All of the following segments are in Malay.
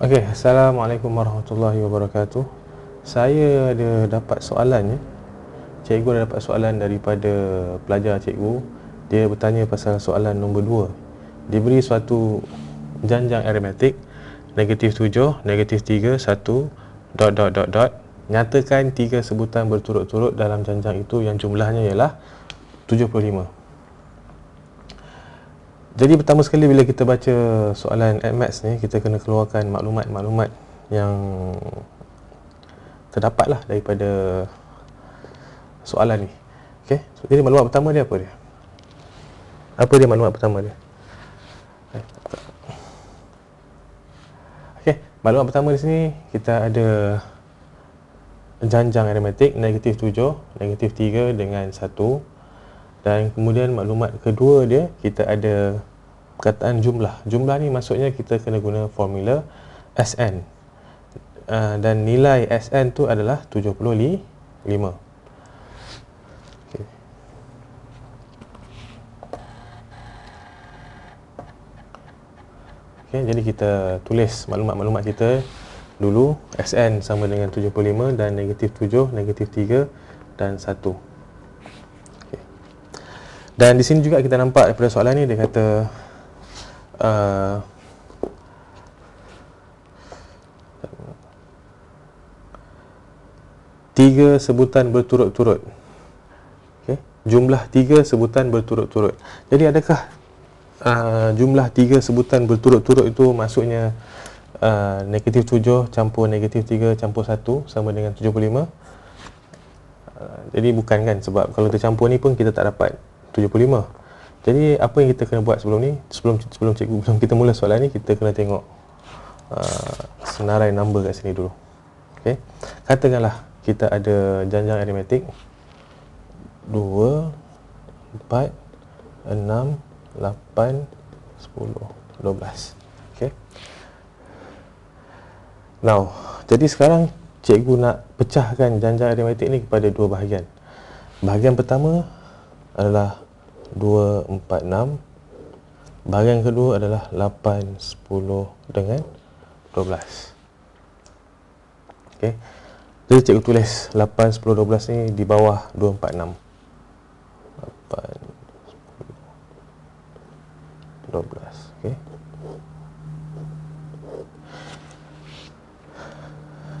Okey, Assalamualaikum warahmatullahi wabarakatuh. Saya ada dapat soalan ya. Cikgu ada dapat soalan daripada pelajar cikgu. Dia bertanya pasal soalan nombor 2. Diberi suatu janjang aritmetik negatif 7, negatif 3, 1, dot dot dot dot nyatakan tiga sebutan berturut-turut dalam janjang itu yang jumlahnya ialah 75. Jadi pertama sekali bila kita baca soalan AdMaths ni kita kena keluarkan maklumat-maklumat yang terdapat lah daripada soalan ni. Okay, So, jadi maklumat pertama dia apa dia? Apa dia maklumat pertama dia? Eh, okay, maklumat pertama di sini kita ada janjang aritmetik negatif 7, negatif 3 dengan 1 dan kemudian maklumat kedua dia kita ada perkataan jumlah jumlah ni maksudnya kita kena guna formula SN uh, ah, dan nilai SN tu adalah 75 Okay, jadi kita tulis maklumat-maklumat kita dulu SN sama dengan 75 dan negatif 7, negatif 3 dan 1 dan di sini juga kita nampak daripada soalan ni dia kata uh, tiga sebutan berturut-turut. Okey, jumlah tiga sebutan berturut-turut. Jadi adakah uh, jumlah tiga sebutan berturut-turut itu maksudnya uh, negatif tujuh campur negatif tiga campur satu sama dengan tujuh puluh lima? Uh, jadi bukan kan sebab kalau tercampur ni pun kita tak dapat 75. Jadi apa yang kita kena buat sebelum ni? Sebelum sebelum cikgu sebelum kita mula soalan ni, kita kena tengok uh, senarai number kat sini dulu. Okey. Katakanlah kita ada janjang aritmetik 2 4 6 8 9 10 12 okey now jadi sekarang cikgu nak pecahkan janjang aritmetik ni kepada dua bahagian bahagian pertama adalah 246 bahagian kedua adalah 8 10 dengan 12 okey jadi cikgu tulis 8 10 12 ni di bawah 246 8 10 12 okey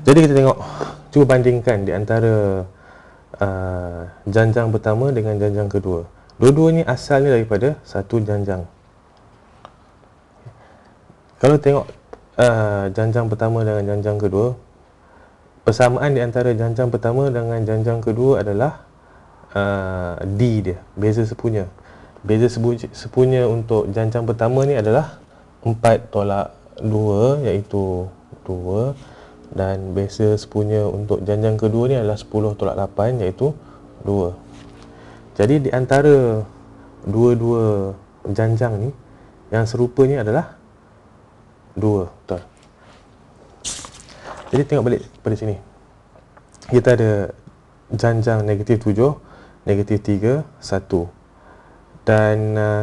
jadi kita tengok cuba bandingkan di antara Ah, janjang pertama dengan janjang kedua. Dua-duanya asalnya daripada satu janjang. Kalau tengok uh, janjang pertama dengan janjang kedua, persamaan di antara janjang pertama dengan janjang kedua adalah uh, D dia, beza sepunya. Beza sepunya untuk janjang pertama ni adalah 4 tolak 2 iaitu 2 dan basis punya untuk janjang kedua ni adalah 10 tolak 8 iaitu 2 jadi di antara dua-dua janjang ni yang serupanya adalah 2 betul jadi tengok balik pada sini kita ada janjang negatif 7 negatif 3 1 dan uh,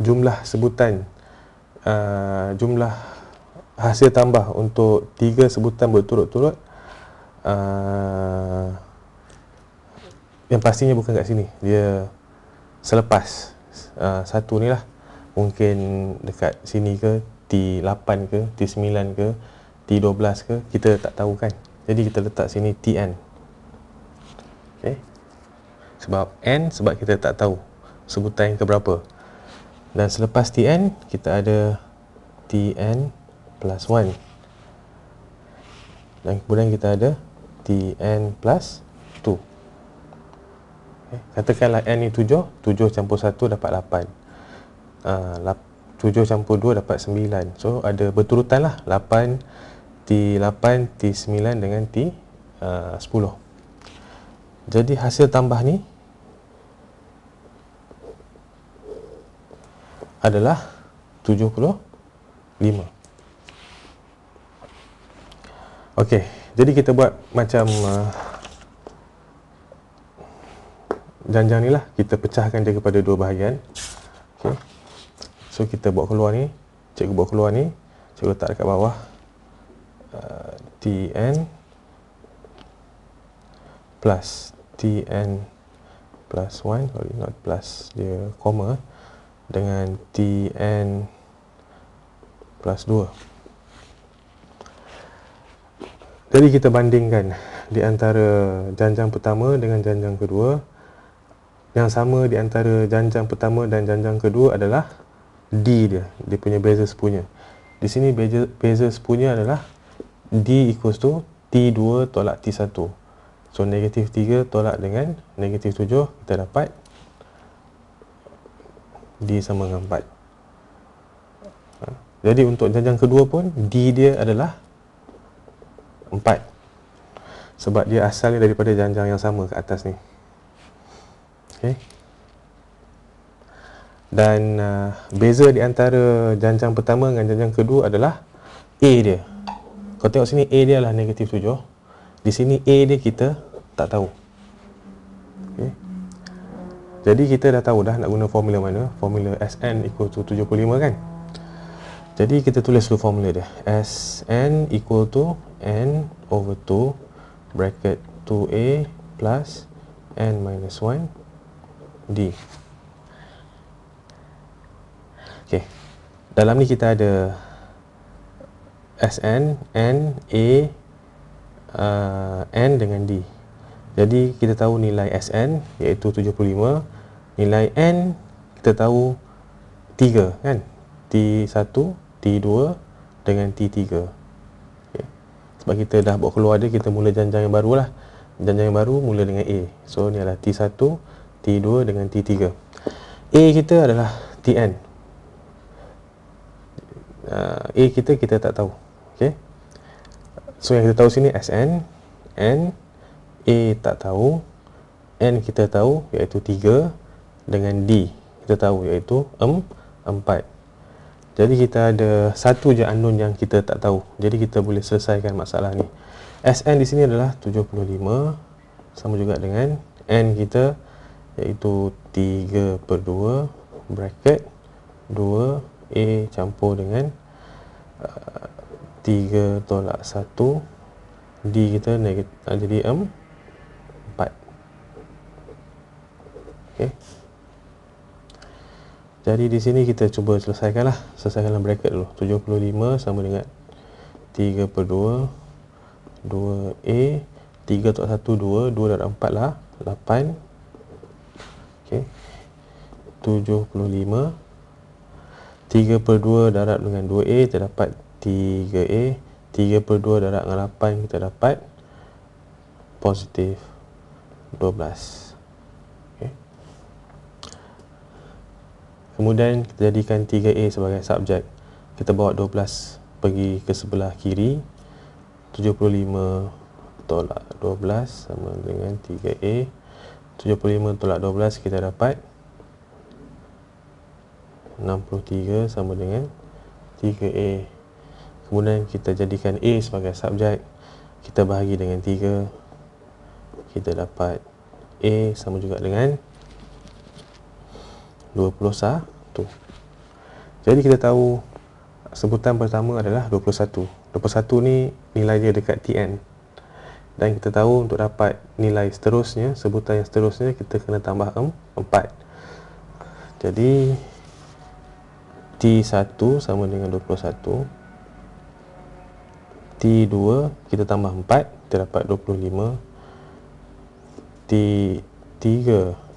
jumlah sebutan uh, jumlah hasil tambah untuk tiga sebutan berturut-turut uh, yang pastinya bukan kat sini dia selepas uh, satu ni lah mungkin dekat sini ke T8 ke T9 ke T12 ke kita tak tahu kan jadi kita letak sini TN ok sebab N sebab kita tak tahu sebutan yang keberapa dan selepas TN kita ada TN plus 1 dan kemudian kita ada tn plus 2 okay. Eh, katakanlah n ni 7 7 campur 1 dapat 8 uh, 7 campur 2 dapat 9 so ada berturutan lah 8 t8 t9 dengan t uh, jadi hasil tambah ni adalah 75 Okey, jadi kita buat macam uh, janjang ni lah. Kita pecahkan dia kepada dua bahagian. Okey. So kita buat keluar ni. Cikgu buat keluar ni. Cikgu letak dekat bawah. Uh, Tn plus Tn plus 1 sorry not plus dia koma dengan Tn plus 2 jadi kita bandingkan di antara janjang pertama dengan janjang kedua. Yang sama di antara janjang pertama dan janjang kedua adalah D dia. Dia punya beza sepunya. Di sini beza, beza sepunya adalah D equals to T2 tolak T1. So, negatif 3 tolak dengan negatif 7 kita dapat D sama dengan 4. Ha? Jadi untuk janjang kedua pun D dia adalah Empat Sebab dia asalnya daripada janjang yang sama ke atas ni Okay Dan uh, Beza di antara janjang pertama dengan janjang kedua adalah A dia Kau tengok sini A dia lah negatif tujuh Di sini A dia kita tak tahu Okay Jadi kita dah tahu dah nak guna formula mana Formula Sn equal to 75 kan jadi kita tulis dulu formula dia S N equal to N over 2 bracket 2A plus N minus 1 D ok dalam ni kita ada S N N A uh, N dengan D jadi kita tahu nilai S N iaitu 75 nilai N kita tahu 3 kan T 1 T2 dengan T3 okay. sebab kita dah buat keluar dia kita mula janjang yang baru lah janjang yang baru mula dengan A so ni adalah T1 T2 dengan T3 A kita adalah Tn uh, A kita kita tak tahu okay. so yang kita tahu sini Sn N A tak tahu N kita tahu iaitu 3 dengan D kita tahu iaitu 4 um, jadi kita ada satu je unknown yang kita tak tahu. Jadi kita boleh selesaikan masalah ni. SN di sini adalah 75 sama juga dengan N kita iaitu 3 per 2 bracket 2 A campur dengan uh, 3 tolak 1 D kita negatif, jadi M um, 4 Okay jadi di sini kita cuba selesaikan lah selesaikan dalam bracket dulu 75 sama dengan 3 per 2 2A 3 tu 1 2 2 darab 4 lah 8 ok 75 3 per 2 darab dengan 2A kita dapat 3A 3 per 2 darab dengan 8 kita dapat positif 12 Kemudian kita jadikan 3A sebagai subjek. Kita bawa 12 pergi ke sebelah kiri. 75 tolak 12 sama dengan 3A. 75 tolak 12 kita dapat 63 sama dengan 3A. Kemudian kita jadikan A sebagai subjek. Kita bahagi dengan 3. Kita dapat A sama juga dengan 3. 21. Jadi kita tahu sebutan pertama adalah 21. 21 ni nilai dia dekat TN. Dan kita tahu untuk dapat nilai seterusnya, sebutan yang seterusnya, kita kena tambah 4. Jadi, T1 sama dengan 21. T2 kita tambah 4, kita dapat 25. T3